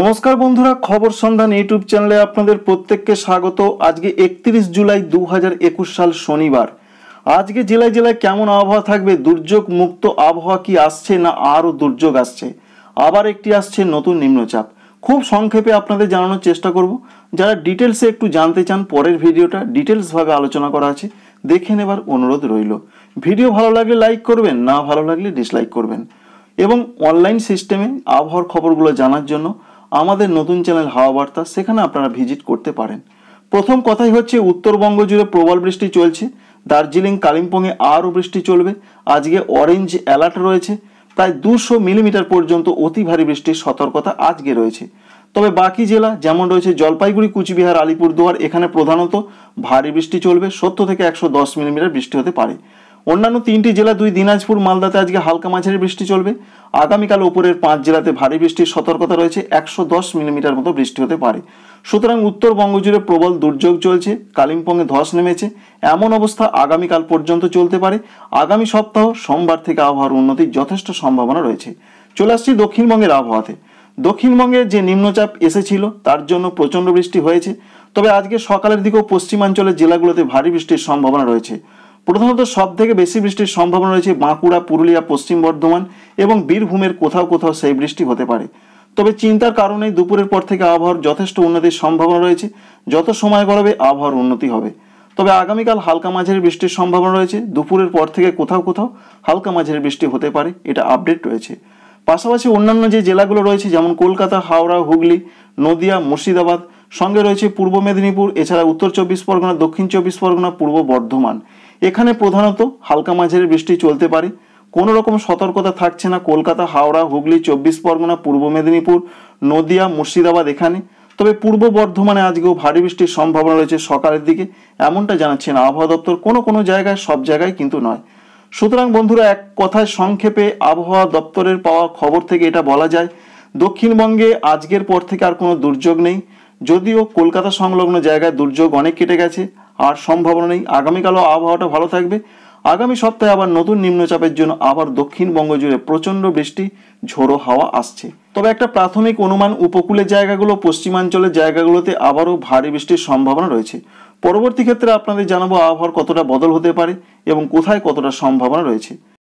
নমস্কার বন্ধুরা খবর সন্ধান ইউটিউব চ্যানেলে আপনাদের প্রত্যেককে স্বাগত আজকে একত্রিশ জুলাই দু সাল শনিবার আজকে জেলায় জেলায় কেমন আবহাওয়া থাকবে দুর্যোগ মুক্ত আবহাওয়া কি আসছে না আরও দুর্যোগ আসছে আবার একটি আসছে নতুন নিম্নচাপ খুব সংক্ষেপে আপনাদের জানানোর চেষ্টা করব যারা ডিটেলসে একটু জানতে চান পরের ভিডিওটা ডিটেলসভাবে আলোচনা করা আছে দেখে নেবার অনুরোধ রইল ভিডিও ভালো লাগলে লাইক করবেন না ভালো লাগলে ডিসলাইক করবেন এবং অনলাইন সিস্টেমে আবহাওয়ার খবরগুলো জানার জন্য আমাদের নতুন চ্যানেল হাওয়া বার্তা সেখানে আপনারা ভিজিট করতে পারেন প্রথম কথাই হচ্ছে উত্তরবঙ্গ জুড়ে প্রবল বৃষ্টি চলছে দার্জিলিং কালিম্পংয়ে আরও বৃষ্টি চলবে আজকে অরেঞ্জ অ্যালার্ট রয়েছে প্রায় দুশো মিলিমিটার পর্যন্ত অতি ভারী বৃষ্টির সতর্কতা আজকে রয়েছে তবে বাকি জেলা যেমন রয়েছে জলপাইগুড়ি কুচবিহার আলিপুরদুয়ার এখানে প্রধানত ভারী বৃষ্টি চলবে সত্তর থেকে একশো দশ মিলিমিটার বৃষ্টি হতে পারে অন্যান্য তিনটি জেলা দুই দিনাজপুর মালদাতে আজকে হালকা মাঝারি বৃষ্টি চলবে আগামীকাল উপরের পাঁচ জেলাতে ভারী বৃষ্টির সতর্কতা রয়েছে একশো দশ মিলিমিটার মতো বৃষ্টি হতে পারে সুতরাং উত্তরবঙ্গ জুড়ে প্রবল দুর্যোগ চলছে কালিম্পংয়ে ধস নেমেছে এমন অবস্থা আগামীকাল পর্যন্ত চলতে পারে আগামী সপ্তাহ সোমবার থেকে আবহাওয়ার উন্নতির যথেষ্ট সম্ভাবনা রয়েছে চলে আসছি দক্ষিণবঙ্গের আবহাওয়াতে দক্ষিণবঙ্গে যে নিম্নচাপ এসেছিল তার জন্য প্রচণ্ড বৃষ্টি হয়েছে তবে আজকে সকালের দিকেও পশ্চিমাঞ্চলের জেলাগুলোতে ভারী বৃষ্টির সম্ভাবনা রয়েছে প্রধানত সব থেকে বেশি বৃষ্টির সম্ভাবনা রয়েছে বাঁকুড়া পুরুলিয়া পশ্চিম বর্ধমান এবং বীরভূমের কোথাও কোথাও সেই বৃষ্টি হতে পারে তবে চিন্তার কারণেই দুপুরের পর থেকে আবহাওয়ার যথেষ্ট উন্নতির সম্ভাবনা রয়েছে যত সময় গড়াবে আবহাওয়ার উন্নতি হবে তবে আগামীকাল হালকা মাঝের বৃষ্টির সম্ভাবনা রয়েছে দুপুরের পর থেকে কোথাও কোথাও হালকা মাঝের বৃষ্টি হতে পারে এটা আপডেট রয়েছে পাশাপাশি অন্যান্য যে জেলাগুলো রয়েছে যেমন কলকাতা হাওড়া হুগলি নদিয়া মুর্শিদাবাদ সঙ্গে রয়েছে পূর্ব মেদিনীপুর এছাড়া উত্তর চব্বিশ পরগনা দক্ষিণ চব্বিশ পরগনা পূর্ব বর্ধমান এখানে প্রধানত হালকা মাঝারি বৃষ্টি চলতে পারে কোনো রকম সতর্কতা থাকছে না কলকাতা হাওড়া হুগলি চব্বিশ পরগনা পূর্ব মেদিনীপুর নদিয়া মুর্শিদাবাদ এখানে তবে পূর্ব বর্ধমানে আজকেও ভারী বৃষ্টির সম্ভাবনা রয়েছে সকালের দিকে এমনটা জানাচ্ছেন আবহাওয়া দপ্তর কোনো কোনো জায়গায় সব জায়গায় কিন্তু নয় সুতরাং বন্ধুরা এক কথায় সংক্ষেপে আবহাওয়া দপ্তরের পাওয়া খবর থেকে এটা বলা যায় দক্ষিণবঙ্গে আজকের পর থেকে আর কোনো দুর্যোগ নেই যদিও কলকাতা সংলগ্ন জায়গায় দুর্যোগ অনেক কেটে গেছে আর সম্ভাবনা নেই আগামীকালও আবহাওয়াটা ভালো থাকবে আগামী সপ্তাহে আবার নতুন নিম্নচাপের জন্য আবার দক্ষিণবঙ্গ জুড়ে প্রচণ্ড বৃষ্টি ঝোড়ো হাওয়া আসছে তবে একটা প্রাথমিক অনুমান উপকূলের জায়গাগুলো পশ্চিমাঞ্চলের জায়গাগুলোতে আবারও ভারী বৃষ্টির সম্ভাবনা রয়েছে পরবর্তী ক্ষেত্রে আপনাদের জানাবো আবহাওয়ার কতটা বদল হতে পারে এবং কোথায় কতটা সম্ভাবনা রয়েছে